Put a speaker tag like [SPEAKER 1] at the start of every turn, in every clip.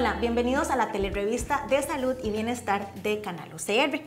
[SPEAKER 1] Hola, bienvenidos a la telerevista de salud y bienestar de Canal UCR,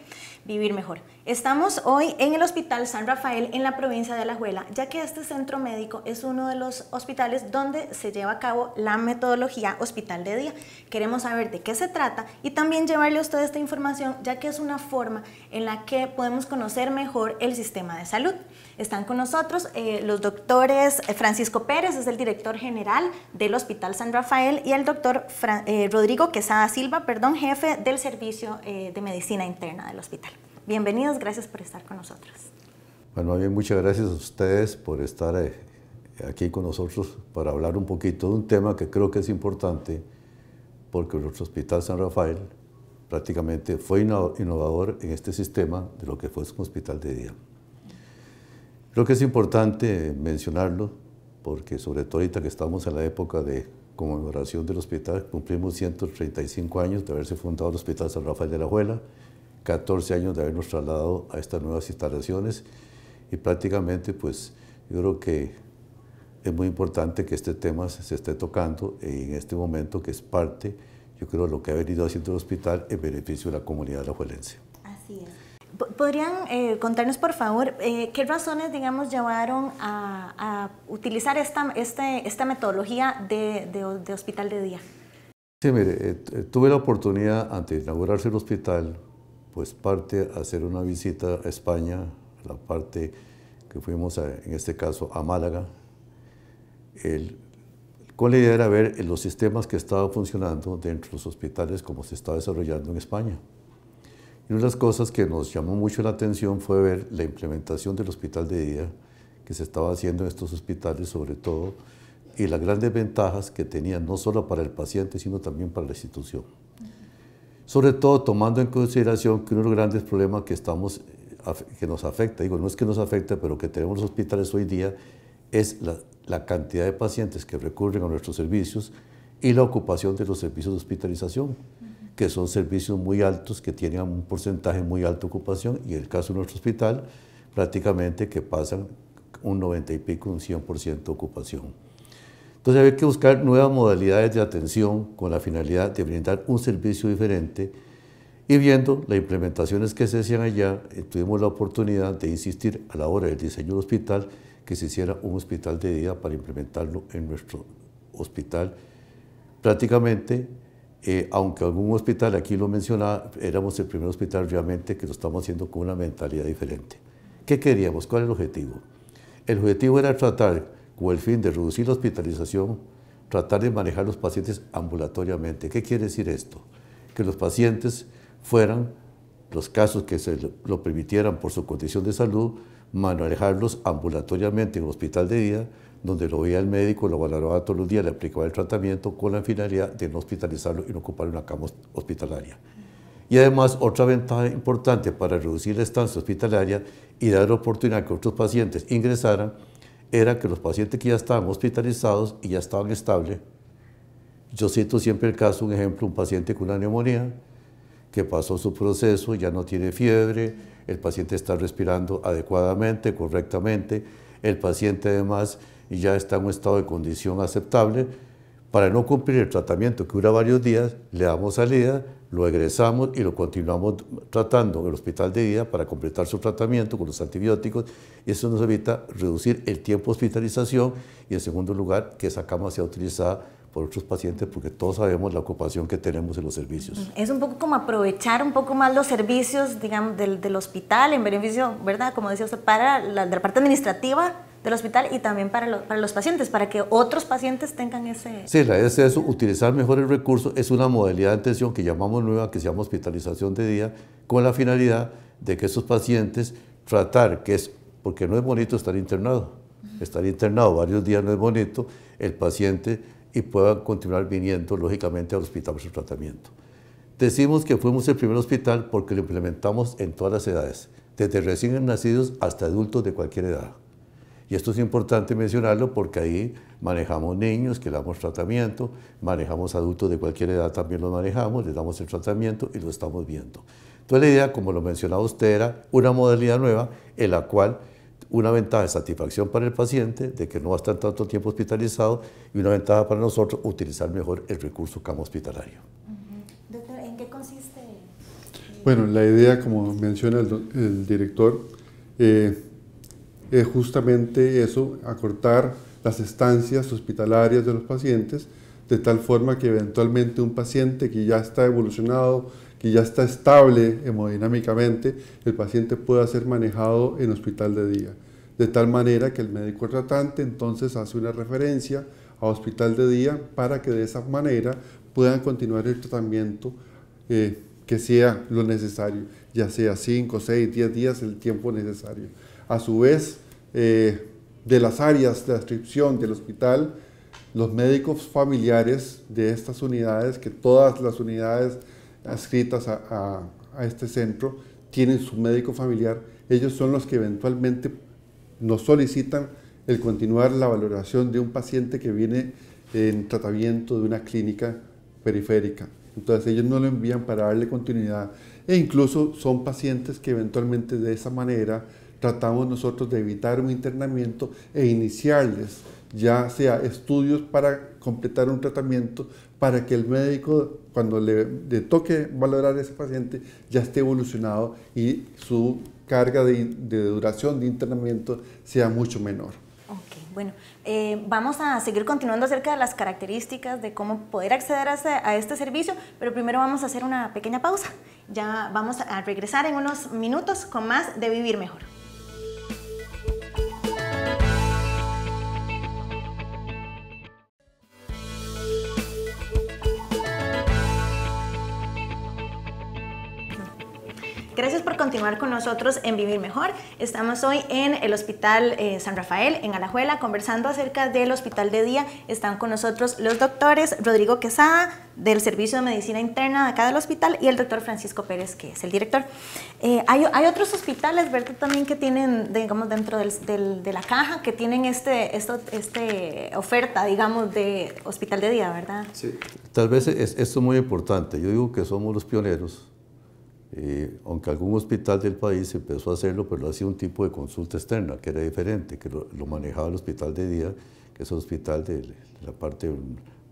[SPEAKER 1] Vivir Mejor. Estamos hoy en el Hospital San Rafael en la provincia de La Alajuela, ya que este centro médico es uno de los hospitales donde se lleva a cabo la metodología hospital de día. Queremos saber de qué se trata y también llevarle a usted esta información, ya que es una forma en la que podemos conocer mejor el sistema de salud. Están con nosotros eh, los doctores Francisco Pérez, es el director general del Hospital San Rafael, y el doctor eh, Rodrigo Quesada Silva, perdón, jefe del Servicio eh, de Medicina Interna del hospital. Bienvenidos, gracias por estar con nosotros.
[SPEAKER 2] Bueno, bien, muchas gracias a ustedes por estar eh, aquí con nosotros para hablar un poquito de un tema que creo que es importante porque nuestro Hospital San Rafael prácticamente fue innovador en este sistema de lo que fue un hospital de día. Creo que es importante mencionarlo porque sobre todo ahorita que estamos en la época de conmemoración del hospital, cumplimos 135 años de haberse fundado el Hospital San Rafael de la Juela 14 años de habernos trasladado a estas nuevas instalaciones y prácticamente pues yo creo que es muy importante que este tema se esté tocando en este momento que es parte, yo creo, de lo que ha venido haciendo el hospital en beneficio de la comunidad de la Juelense.
[SPEAKER 1] Así es. ¿Podrían eh, contarnos, por favor, eh, qué razones, digamos, llevaron a, utilizar esta, este, esta metodología de, de, hospital de día?
[SPEAKER 2] Sí, mire, eh, tuve la oportunidad, antes de inaugurarse el hospital, pues parte a hacer una visita a España, la parte que fuimos en este caso a Málaga, el, con la idea era ver los sistemas que estaban funcionando dentro de los hospitales como se estaba desarrollando en España. Y una de las cosas que nos llamó mucho la atención fue ver la implementación del hospital de día que se estaba haciendo en estos hospitales sobre todo y las grandes ventajas que tenía no solo para el paciente sino también para la institución sobre todo tomando en consideración que uno de los grandes problemas que, que nos afecta, digo, no es que nos afecte, pero que tenemos los hospitales hoy día, es la, cantidad de pacientes que recurren a nuestros servicios y la ocupación de los servicios de hospitalización, que son servicios muy altos, que tienen un porcentaje muy alto de ocupación, y en el caso de nuestro hospital, prácticamente que pasan un 90 y pico, un 100% de ocupación. Entonces había que buscar nuevas modalidades de atención con la finalidad de brindar un servicio diferente y viendo las implementaciones que se hacían allá, eh, tuvimos la oportunidad de insistir a la hora del diseño del hospital que se hiciera un hospital de día para implementarlo en nuestro hospital. Prácticamente, eh, aunque algún hospital aquí lo mencionaba, éramos el primer hospital realmente que lo estamos haciendo con una mentalidad diferente. ¿Qué queríamos? ¿Cuál es el objetivo? El objetivo era tratar o el fin de reducir la hospitalización, tratar de manejar los pacientes ambulatoriamente. ¿Qué quiere decir esto? Que los pacientes fueran, los casos que se lo permitieran por su condición de salud, manejarlos ambulatoriamente en un hospital de día, donde lo veía el médico, lo valoraba todos los días, le aplicaba el tratamiento con la finalidad de no hospitalizarlo y no ocupar una cama hospitalaria. Y además, otra ventaja importante para reducir la estancia hospitalaria y dar la oportunidad que otros pacientes ingresaran era que los pacientes que ya estaban hospitalizados y ya estaban estables, yo cito siempre el caso, un ejemplo, un paciente con una neumonía que pasó su proceso, ya no tiene fiebre, el paciente está respirando adecuadamente, correctamente, el paciente además ya está en un estado de condición aceptable, para no cumplir el tratamiento que dura varios días, le damos salida, lo egresamos y lo continuamos tratando en el hospital de día para completar su tratamiento con los antibióticos. Eso nos evita reducir el tiempo de hospitalización y, en segundo lugar, que esa cama sea utilizada por otros pacientes porque todos sabemos la ocupación que tenemos en los servicios.
[SPEAKER 1] Es un poco como aprovechar un poco más los servicios, digamos, del, hospital en beneficio, ¿verdad? Como decía usted, para la parte administrativa del hospital y también para, para los pacientes, para que otros pacientes tengan ese...
[SPEAKER 2] Sí, la idea es eso, utilizar mejor el recurso. Es una modalidad de atención que llamamos nueva, que se llama hospitalización de día, con la finalidad de que esos pacientes tratar, que es, porque no es bonito estar internado, estar internado varios días no es bonito, el paciente y pueda continuar viniendo lógicamente al hospital para su tratamiento. Decimos que fuimos el primer hospital porque lo implementamos en todas las edades, desde recién nacidos hasta adultos de cualquier edad. Y esto es importante mencionarlo porque ahí manejamos niños que le damos tratamiento, manejamos adultos de cualquier edad también los manejamos, les damos el tratamiento y lo estamos viendo. Entonces la idea, como lo mencionaba usted, era una modalidad nueva en la cual una ventaja de satisfacción para el paciente, de que no va a estar tanto tiempo hospitalizado, y una ventaja para nosotros, utilizar mejor el recurso cama hospitalario.
[SPEAKER 1] Doctor, ¿en qué consiste?
[SPEAKER 2] Bueno, la idea, como menciona el, director, eh,
[SPEAKER 3] es eh, justamente eso, acortar las estancias hospitalarias de los pacientes, de tal forma que eventualmente un paciente que ya está evolucionado, que ya está estable hemodinámicamente, el paciente pueda ser manejado en hospital de día. De tal manera que el médico tratante entonces hace una referencia a hospital de día para que de esa manera puedan continuar el tratamiento eh, que sea lo necesario, ya sea 5, 6, 10 días, el tiempo necesario. A su vez, eh, de las áreas de adscripción del hospital, los médicos familiares de estas unidades, que todas las unidades adscritas a, este centro tienen su médico familiar, ellos son los que eventualmente nos solicitan el continuar la valoración de un paciente que viene en tratamiento de una clínica periférica. Entonces ellos no lo envían para darle continuidad e incluso son pacientes que eventualmente de esa manera tratamos nosotros de evitar un internamiento e iniciarles ya sea estudios para completar un tratamiento para que el médico cuando le, toque valorar a ese paciente ya esté evolucionado y su carga de, duración de internamiento sea mucho menor.
[SPEAKER 1] Ok, bueno, eh, vamos a seguir continuando acerca de las características de cómo poder acceder a este servicio, pero primero vamos a hacer una pequeña pausa. Ya vamos a regresar en unos minutos con más de Vivir Mejor. Gracias por continuar con nosotros en Vivir Mejor. Estamos hoy en el Hospital eh, San Rafael, en Alajuela, conversando acerca del hospital de día. Están con nosotros los doctores Rodrigo Quesada, del Servicio de Medicina Interna de acá del hospital, y el doctor Francisco Pérez, que es el director. Eh, hay, otros hospitales, ¿verdad? También que tienen, digamos, dentro de la caja, que tienen este, este oferta, digamos, de hospital de día, ¿verdad? Sí,
[SPEAKER 2] tal vez es, esto es muy importante. Yo digo que somos los pioneros eh, aunque algún hospital del país empezó a hacerlo, pero lo hacía un tipo de consulta externa que era diferente, que lo, manejaba el hospital de día, que es el hospital de, la parte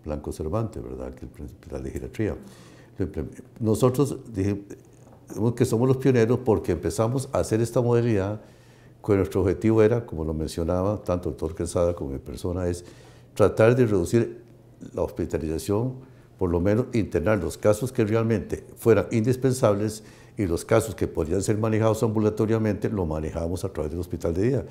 [SPEAKER 2] Blanco Cervantes, ¿verdad? Que el hospital de geriatría. Nosotros dijimos que somos los pioneros porque empezamos a hacer esta modalidad con nuestro objetivo era, como lo mencionaba tanto el doctor Quesada como mi persona, es tratar de reducir la hospitalización por lo menos internar los casos que realmente fueran indispensables y los casos que podrían ser manejados ambulatoriamente lo manejamos a través del hospital de día.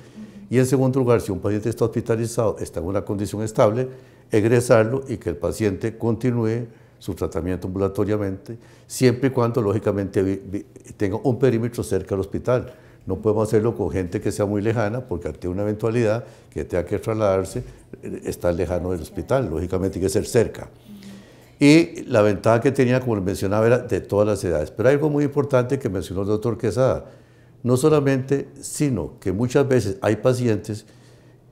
[SPEAKER 2] Y en segundo lugar, si un paciente está hospitalizado, está en una condición estable, egresarlo y que el paciente continúe su tratamiento ambulatoriamente, siempre y cuando lógicamente tenga un perímetro cerca del hospital. No podemos hacerlo con gente que sea muy lejana, porque ante una eventualidad que tenga que trasladarse, eh, está lejano del hospital, lógicamente tiene que ser cerca. Y la ventaja que tenía, como les mencionaba, era de todas las edades. Pero hay algo muy importante que mencionó el doctor Quesada. No solamente, sino que muchas veces hay pacientes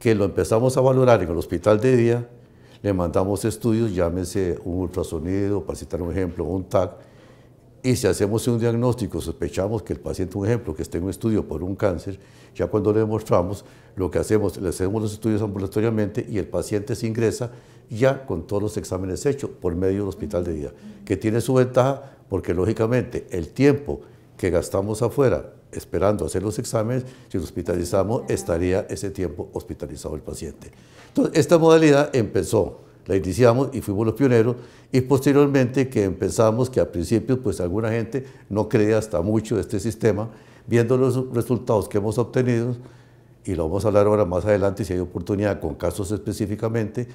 [SPEAKER 2] que lo empezamos a valorar en el hospital de día, le mandamos estudios, llámese un ultrasonido, para citar un ejemplo, un TAC, y si hacemos un diagnóstico, sospechamos que el paciente, un ejemplo, que esté en un estudio por un cáncer, ya cuando le demostramos, lo que hacemos, le hacemos los estudios ambulatoriamente y el paciente se ingresa ya con todos los exámenes hechos por medio del hospital de día, que tiene su ventaja porque lógicamente el tiempo que gastamos afuera esperando hacer los exámenes, si lo hospitalizamos, estaría ese tiempo hospitalizado el paciente. Entonces, esta modalidad empezó, la iniciamos y fuimos los pioneros, y posteriormente que empezamos, que al principio, pues alguna gente no creía hasta mucho de este sistema, viendo los resultados que hemos obtenido, y lo vamos a hablar ahora más adelante si hay oportunidad con casos específicamente,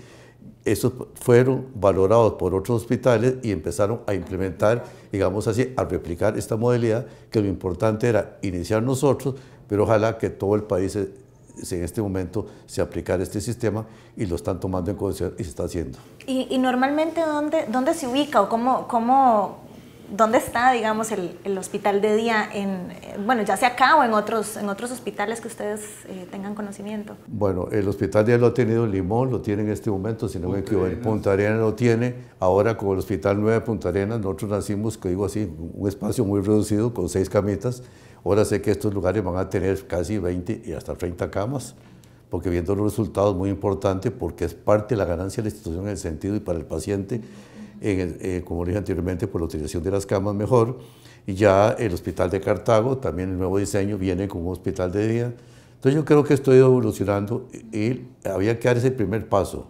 [SPEAKER 2] esos fueron valorados por otros hospitales y empezaron a implementar, digamos así, a replicar esta modalidad, que lo importante era iniciar nosotros, pero ojalá que todo el país en este momento se aplicara este sistema y lo están tomando en consideración y se está haciendo.
[SPEAKER 1] ¿Y, normalmente dónde, se ubica o cómo, dónde está, digamos, el, hospital de día, en, bueno, ya sea acá o en otros, en otros hospitales que ustedes eh, tengan conocimiento?
[SPEAKER 2] Bueno, el hospital ya lo ha tenido Limón, lo tiene en este momento, sino que Punta me Punta Arenas lo tiene. Ahora con el Hospital 9 de Punta Arenas, nosotros nacimos, que digo así, un espacio muy reducido con seis camitas. Ahora sé que estos lugares van a tener casi 20 y hasta 30 camas porque viendo los resultados muy importante porque es parte de la ganancia de la institución en el sentido y para el paciente eh, como dije anteriormente, por la utilización de las camas mejor. Y ya el hospital de Cartago, también el nuevo diseño, viene como un hospital de día. Entonces yo creo que esto ha ido evolucionando y había que dar ese primer paso.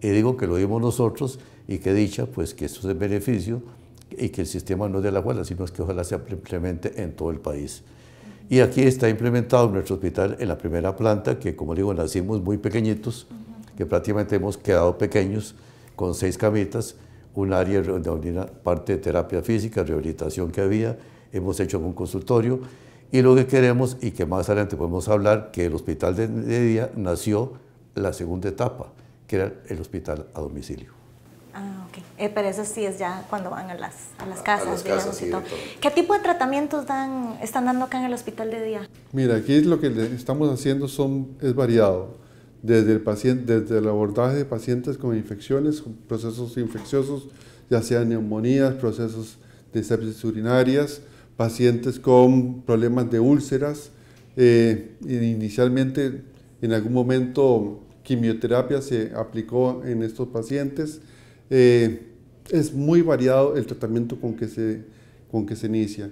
[SPEAKER 2] Y digo que lo dimos nosotros y que dicha, pues que esto es beneficio y que el sistema no es de la Guala, sino es que ojalá se implemente en todo el país. Y aquí está implementado nuestro hospital en la primera planta, que como digo, nacimos muy pequeñitos, que prácticamente hemos quedado pequeños, con seis camitas, un área de una parte de terapia física, rehabilitación que había, hemos hecho un consultorio y lo que queremos y que más adelante podemos hablar, que el hospital de, día nació la segunda etapa, que era el hospital a domicilio.
[SPEAKER 1] Ah, ok. Eh, pero eso sí es ya cuando van a las, a las casas, a digamos, y todo. ¿Qué tipo de tratamientos dan, están dando acá en el hospital de día?
[SPEAKER 3] Mira, aquí lo que estamos haciendo son, es variado desde el, paciente, desde el abordaje de pacientes con infecciones, procesos infecciosos, ya sea neumonías, procesos de sepsis urinarias, pacientes con problemas de úlceras. Eh, inicialmente, en algún momento, quimioterapia se aplicó en estos pacientes. Eh, es muy variado el tratamiento con que se, con que se inicia.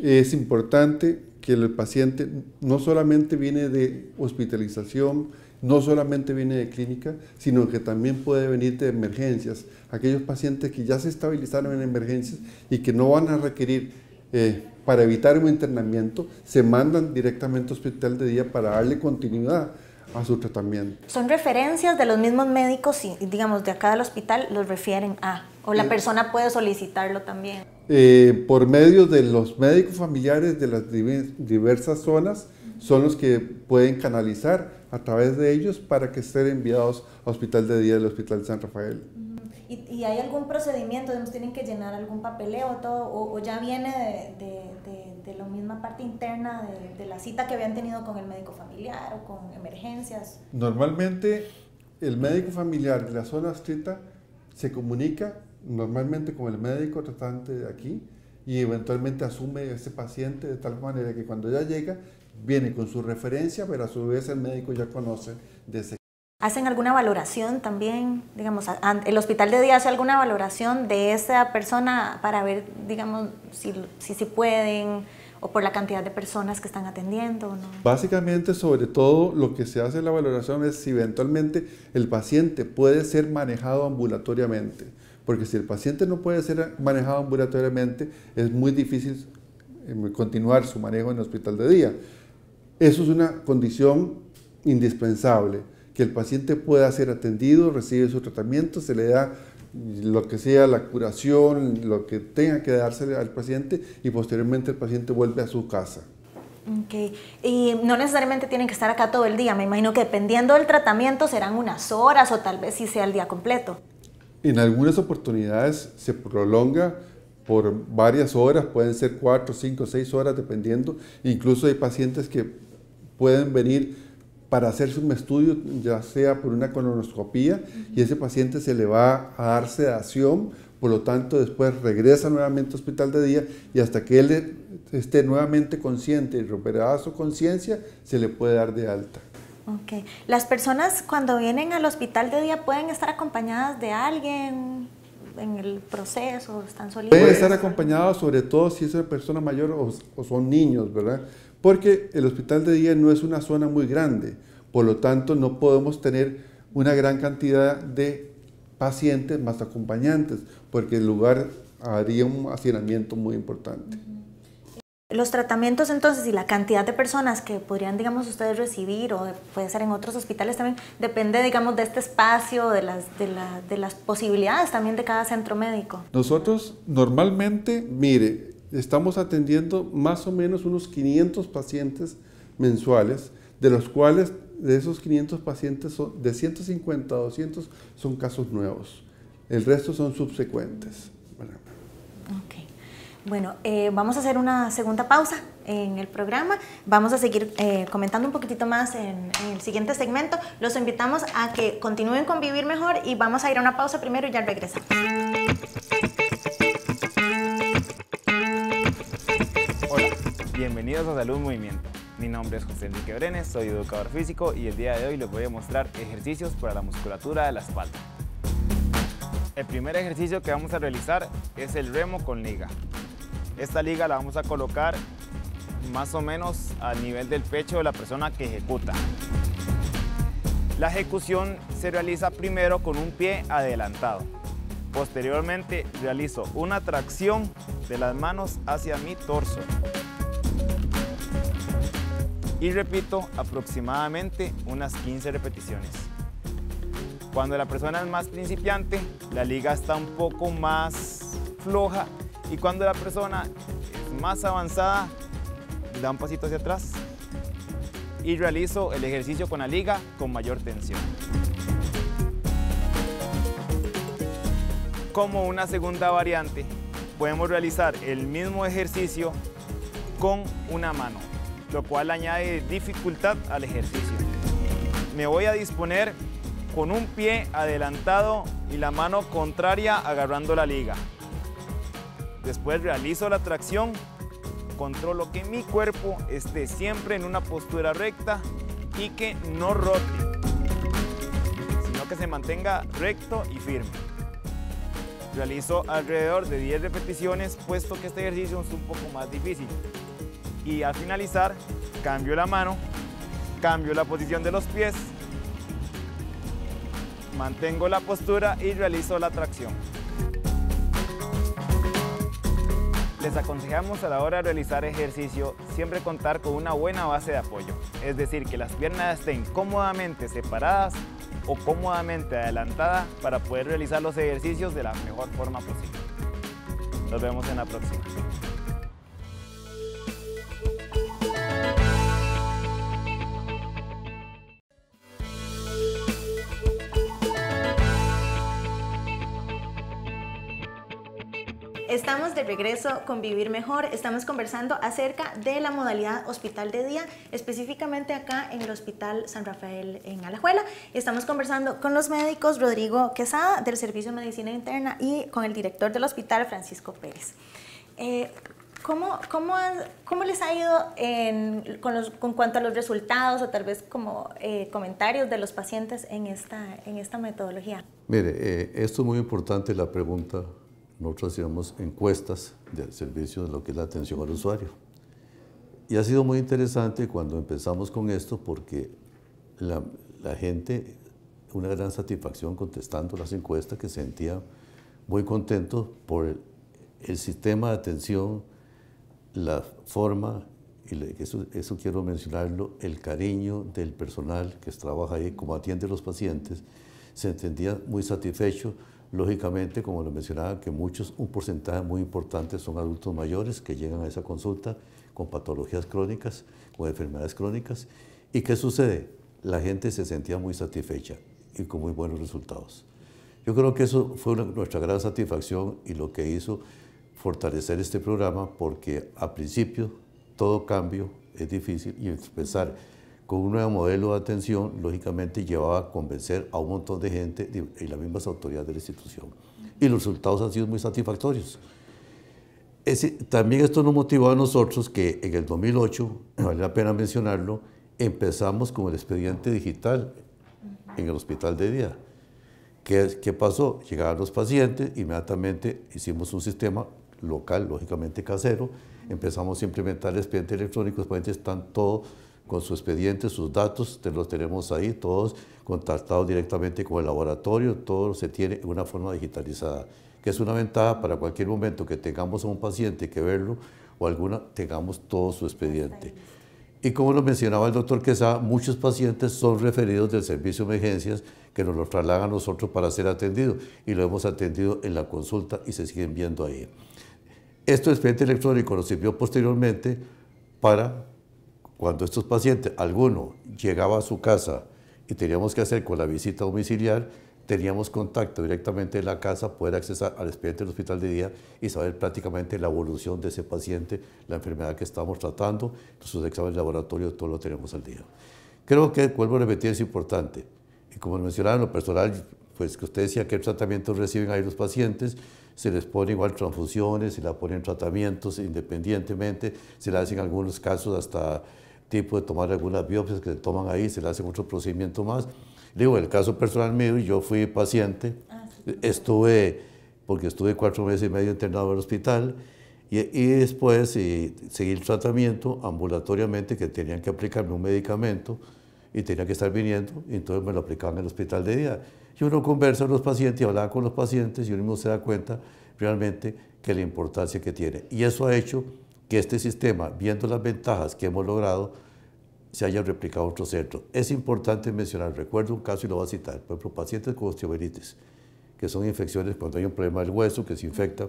[SPEAKER 3] Es importante que el paciente no solamente viene de hospitalización, no solamente viene de clínica, sino que también puede venir de emergencias. Aquellos pacientes que ya se estabilizaron en emergencias y que no van a requerir, eh, para evitar un internamiento, se mandan directamente al hospital de día para darle continuidad a su tratamiento.
[SPEAKER 1] Son referencias de los mismos médicos, y, digamos, de acá del hospital, los refieren a, o la persona puede solicitarlo también.
[SPEAKER 3] Eh, por medio de los médicos familiares de las diversas zonas, son los que pueden canalizar a través de ellos para que estén enviados al hospital de día del Hospital San Rafael.
[SPEAKER 1] ¿Y, hay algún procedimiento? ¿Tienen que llenar algún papeleo todo, o, ya viene de, de, la misma parte interna de, la cita que habían tenido con el médico familiar o con emergencias?
[SPEAKER 3] Normalmente el médico familiar de la zona estricta se comunica normalmente con el médico tratante de aquí y eventualmente asume ese paciente de tal manera que cuando ya llega, viene con su referencia, pero a su vez el médico ya conoce de ese.
[SPEAKER 1] ¿Hacen alguna valoración también? Digamos, ¿el hospital de día hace alguna valoración de esa persona para ver, digamos, si, si, pueden o por la cantidad de personas que están atendiendo? ¿no?
[SPEAKER 3] Básicamente, sobre todo, lo que se hace en la valoración es si eventualmente el paciente puede ser manejado ambulatoriamente porque si el paciente no puede ser manejado ambulatoriamente, es muy difícil em, continuar su manejo en el hospital de día. Eso es una condición indispensable, que el paciente pueda ser atendido, recibe su tratamiento, se le da lo que sea la curación, lo que tenga que dársele al paciente y posteriormente el paciente vuelve a su casa.
[SPEAKER 1] Ok, y no necesariamente tienen que estar acá todo el día, me imagino que dependiendo del tratamiento serán unas horas o tal vez si sea el día completo.
[SPEAKER 3] En algunas oportunidades se prolonga por varias horas, pueden ser cuatro, cinco, seis horas dependiendo. Incluso hay pacientes que pueden venir para hacerse un estudio, ya sea por una colonoscopía, y ese paciente se le va a dar sedación, por lo tanto después regresa nuevamente al hospital de día y hasta que él esté nuevamente consciente y recuperada su conciencia, se le puede dar de alta.
[SPEAKER 1] Ok. ¿Las personas cuando vienen al hospital de día pueden estar acompañadas de alguien en el proceso? ¿Están solitas? Pueden estar
[SPEAKER 3] acompañadas sobre todo si es una persona mayor o, son niños, ¿verdad? Porque el hospital de día no es una zona muy grande. Por lo tanto, no podemos tener una gran cantidad de pacientes más acompañantes, porque el lugar haría un hacinamiento muy importante
[SPEAKER 1] los tratamientos entonces y la cantidad de personas que podrían, digamos, ustedes recibir o puede ser en otros hospitales también, depende, digamos, de este espacio, de las, de, posibilidades también de cada centro médico.
[SPEAKER 3] Nosotros normalmente, mire, estamos atendiendo más o menos unos 500 pacientes mensuales, de los cuales de esos 500 pacientes, de 150 a 200 son casos nuevos, el resto son subsecuentes.
[SPEAKER 1] Bueno, eh, vamos a hacer una segunda pausa en el programa. Vamos a seguir eh, comentando un poquitito más en, en, el siguiente segmento. Los invitamos a que continúen con Vivir Mejor y vamos a ir a una pausa primero y ya regresamos.
[SPEAKER 4] Hola, bienvenidos a Salud Movimiento. Mi nombre es José Enrique Brenes, soy educador físico y el día de hoy les voy a mostrar ejercicios para la musculatura de la espalda. El primer ejercicio que vamos a realizar es el remo con liga. Esta liga la vamos a colocar más o menos al nivel del pecho de la persona que ejecuta. La ejecución se realiza primero con un pie adelantado. Posteriormente realizo una tracción de las manos hacia mi torso. Y repito aproximadamente unas 15 repeticiones. Cuando la persona es más principiante, la liga está un poco más floja y cuando la persona es más avanzada, da un pasito hacia atrás y realizo el ejercicio con la liga con mayor tensión. Como una segunda variante, podemos realizar el mismo ejercicio con una mano, lo cual añade dificultad al ejercicio. Me voy a disponer con un pie adelantado y la mano contraria agarrando la liga. Después realizo la tracción, controlo que mi cuerpo esté siempre en una postura recta y que no rote, sino que se mantenga recto y firme. Realizo alrededor de 10 repeticiones, puesto que este ejercicio es un poco más difícil. Y al finalizar, cambio la mano, cambio la posición de los pies, mantengo la postura y realizo la tracción. Les aconsejamos a la hora de realizar ejercicio siempre contar con una buena base de apoyo, es decir, que las piernas estén cómodamente separadas o cómodamente adelantadas para poder realizar los ejercicios de la mejor forma posible. Nos vemos en la próxima.
[SPEAKER 1] Estamos de regreso con Vivir Mejor. Estamos conversando acerca de la modalidad hospital de día, específicamente acá en el Hospital San Rafael en Alajuela. Estamos conversando con los médicos Rodrigo Quesada del Servicio de Medicina Interna y con el director del hospital Francisco Pérez. Eh, cómo, les ha ido con, cuanto a los resultados o tal vez como eh, comentarios de los pacientes en esta, en esta metodología?
[SPEAKER 2] Mire, eh, esto es muy importante la pregunta nosotros hacíamos encuestas del servicio de lo que es la atención al usuario. Y ha sido muy interesante cuando empezamos con esto porque la, gente, una gran satisfacción contestando las encuestas, que sentía muy contento por el, sistema de atención, la forma, y eso, eso quiero mencionarlo, el cariño del personal que trabaja ahí, como atiende a los pacientes, se entendía muy satisfecho Lógicamente, como lo mencionaba, que muchos, un porcentaje muy importante son adultos mayores que llegan a esa consulta con patologías crónicas, o enfermedades crónicas. ¿Y qué sucede? La gente se sentía muy satisfecha y con muy buenos resultados. Yo creo que eso fue nuestra gran satisfacción y lo que hizo fortalecer este programa porque a principio todo cambio es difícil y empezar con un nuevo modelo de atención, lógicamente llevaba a convencer a un montón de gente y las mismas autoridades de la institución. Y los resultados han sido muy satisfactorios. también esto nos motivó a nosotros que en el 2008, vale la pena mencionarlo, empezamos con el expediente digital en el hospital de día. ¿Qué, pasó? Llegaban los pacientes, inmediatamente hicimos un sistema local, lógicamente casero, empezamos a implementar el expediente electrónico, los pacientes están todos con su expediente, sus datos, te los tenemos ahí, todos contactados directamente con el laboratorio, todo se tiene en una forma digitalizada, que es una ventaja para cualquier momento que tengamos a un paciente que verlo o alguna, tengamos todo su expediente. Y como lo mencionaba el doctor Quesada, muchos pacientes son referidos del servicio de emergencias que nos los trasladan a nosotros para ser atendidos y lo hemos atendido en la consulta y se siguen viendo ahí. Este expediente electrónico nos sirvió posteriormente para cuando estos pacientes, alguno llegaba a su casa y teníamos que hacer con la visita domiciliar, teníamos contacto directamente en la casa, poder accesar al expediente del hospital de día y saber prácticamente la evolución de ese paciente, la enfermedad que estamos tratando, pues, sus exámenes de laboratorio, todo lo tenemos al día. Creo que, vuelvo a repetir, es importante. Y como mencionaba lo personal, pues que usted decía qué tratamientos reciben ahí los pacientes, se les pone igual transfusiones, se la ponen tratamientos independientemente, se la hacen en algunos casos hasta tipo de tomar algunas biopsias que se toman ahí, se le hacen otro procedimiento más. Digo, el caso personal mío, yo fui paciente, ah, estuve, porque estuve cuatro meses y medio internado en el hospital, y, después seguí el tratamiento ambulatoriamente, que tenían que aplicarme un medicamento y tenía que estar viniendo, y entonces me lo aplicaban en el hospital de día. Y uno conversa con los pacientes y hablaba con los pacientes y uno mismo se da cuenta realmente que la importancia que tiene. Y eso ha hecho que este sistema, viendo las ventajas que hemos logrado, se haya replicado en otros centros. Es importante mencionar, recuerdo un caso y lo voy a citar, por ejemplo, pacientes con osteomielitis, que son infecciones cuando hay un problema del hueso que se infecta,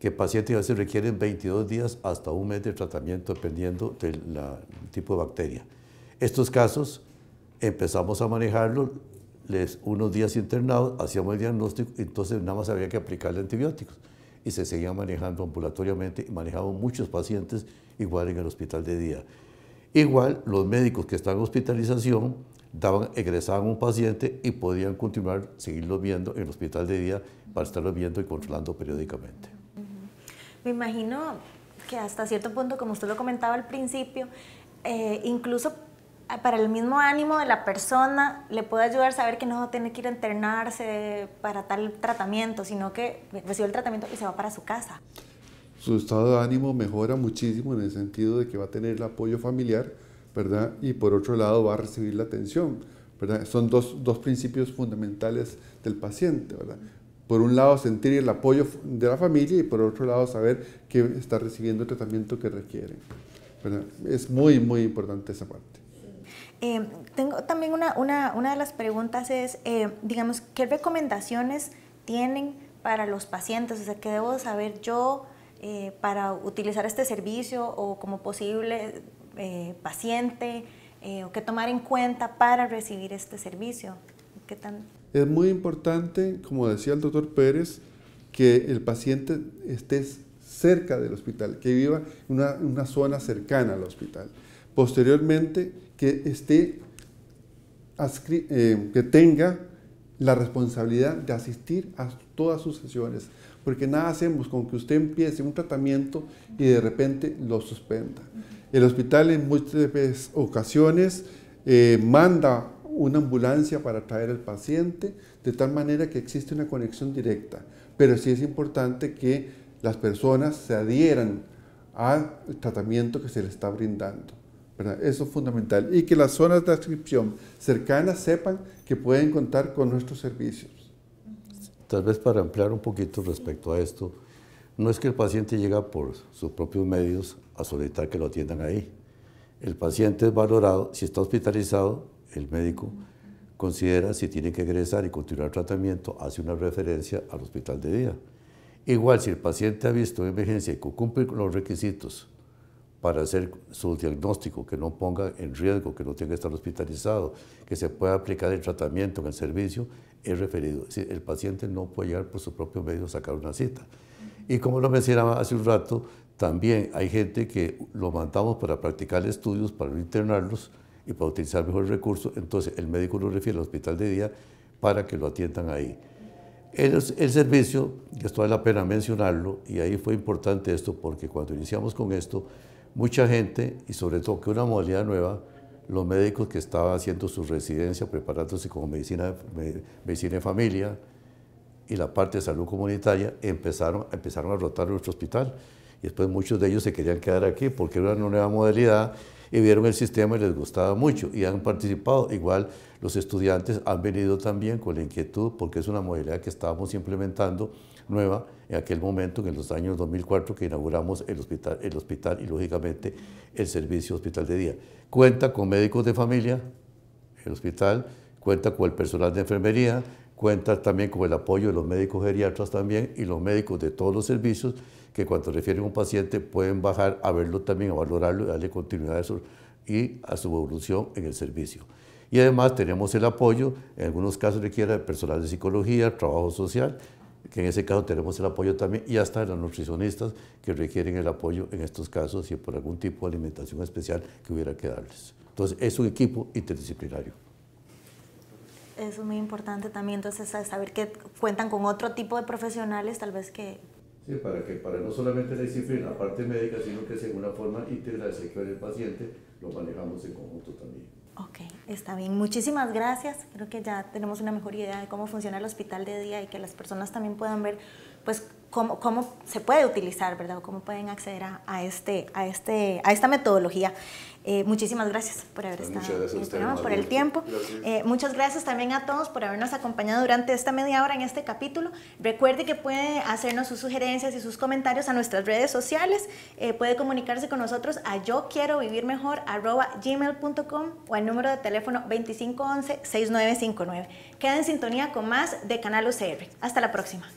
[SPEAKER 2] que pacientes a veces requieren 22 días hasta un mes de tratamiento dependiendo del tipo de bacteria. Estos casos empezamos a manejarlos, les, unos días internados, hacíamos el diagnóstico, entonces nada más había que aplicarle antibióticos y se seguía manejando ambulatoriamente y manejaban muchos pacientes igual en el hospital de día. Igual los médicos que estaban en hospitalización daban, egresaban un paciente y podían continuar, seguirlo viendo en el hospital de día para estarlo viendo y controlando periódicamente.
[SPEAKER 1] Me imagino que hasta cierto punto, como usted lo comentaba al principio, eh, incluso para el mismo ánimo de la persona le puede ayudar saber que no tiene que ir a internarse para tal tratamiento, sino que recibe el tratamiento y se va para su casa.
[SPEAKER 3] Su estado de ánimo mejora muchísimo en el sentido de que va a tener el apoyo familiar, ¿verdad? Y por otro lado va a recibir la atención, ¿verdad? Son dos, dos principios fundamentales del paciente, ¿verdad? por un lado sentir el apoyo de la familia y por otro lado saber que está recibiendo el tratamiento que requiere. ¿verdad? Es muy, muy importante esa parte.
[SPEAKER 1] Eh, tengo también una, una, una, de las preguntas es, eh, digamos, ¿qué recomendaciones tienen para los pacientes? O sea, ¿qué debo saber yo eh, para utilizar este servicio o como posible paciente? ¿O qué tomar en cuenta para recibir este servicio? ¿Qué tan?
[SPEAKER 3] Es muy importante, como decía el doctor Pérez, que el paciente esté cerca del hospital, que viva en una, una zona cercana al hospital. Posteriormente, que esté eh, que tenga la responsabilidad de asistir a todas sus sesiones, porque nada hacemos con que usted empiece un tratamiento y de repente lo suspenda. El hospital en muchas ocasiones eh, manda una ambulancia para traer al paciente, de tal manera que existe una conexión directa. Pero sí es importante que las personas se adhieran al tratamiento que se le está brindando. Eso es fundamental. Y que las zonas de adscripción cercanas sepan que pueden contar con nuestros servicios.
[SPEAKER 2] Tal vez para ampliar un poquito respecto a esto, no es que el paciente llega por sus propios medios a solicitar que lo atiendan ahí. El paciente es valorado, si está hospitalizado, el médico considera si tiene que egresar y continuar el tratamiento, hace una referencia al hospital de día. Igual, si el paciente ha visto emergencia y cumple con los requisitos para hacer su diagnóstico, que no ponga en riesgo, que no tenga que estar hospitalizado, que se pueda aplicar el tratamiento en el servicio, es referido. Es el paciente no puede llegar por su propio medio a sacar una cita. Y como lo mencionaba hace un rato, también hay gente que lo mandamos para practicar estudios, para internarlos y para utilizar mejor el recurso. Entonces, el médico lo refiere al hospital de día para que lo atiendan ahí. El, servicio, esto vale la pena mencionarlo, y ahí fue importante esto porque cuando iniciamos con esto, mucha gente y sobre todo que una modalidad nueva, los médicos que estaban haciendo su residencia, preparándose como medicina, medicina de familia y la parte de salud comunitaria, empezaron, empezaron a rotar nuestro hospital. Y después muchos de ellos se querían quedar aquí porque era una nueva modalidad y vieron el sistema y les gustaba mucho y han participado. Igual los estudiantes han venido también con la inquietud porque es una modalidad que estábamos implementando nueva en aquel momento, en los años 2004, que inauguramos el hospital, y lógicamente el servicio hospital de día. Cuenta con médicos de familia, el hospital, cuenta con el personal de enfermería, cuenta también con el apoyo de los médicos geriatras también y los médicos de todos los servicios que cuando refieren a un paciente pueden bajar a verlo también, a valorarlo y darle continuidad a y a su evolución en el servicio. Y además tenemos el apoyo, en algunos casos requiere personal de psicología, trabajo social, que en ese caso tenemos el apoyo también, y hasta de los nutricionistas que requieren el apoyo en estos casos y por algún tipo de alimentación especial que hubiera que darles. Entonces, es un equipo interdisciplinario.
[SPEAKER 1] Eso es muy importante también, entonces, saber que cuentan con otro tipo de profesionales, tal vez que...
[SPEAKER 2] Sí, para que para no solamente la disciplina, la parte médica, sino que según una forma íntegra de del paciente, lo manejamos en conjunto también.
[SPEAKER 1] Ok, está bien. Muchísimas gracias. Creo que ya tenemos una mejor idea de cómo funciona el hospital de día y que las personas también puedan ver pues cómo, cómo se puede utilizar, ¿verdad? cómo pueden acceder a, a, este, a, este, a esta metodología. Eh, muchísimas gracias por haber estado por el tiempo. Eh, muchas gracias también a todos por habernos acompañado durante esta media hora en este capítulo. Recuerde que puede hacernos sus sugerencias y sus comentarios a nuestras redes sociales. Eh, puede comunicarse con nosotros a yo quiero vivir mejor gmail.com o al número de teléfono 2511-6959. Queda en sintonía con más de Canal UCR. Hasta la próxima.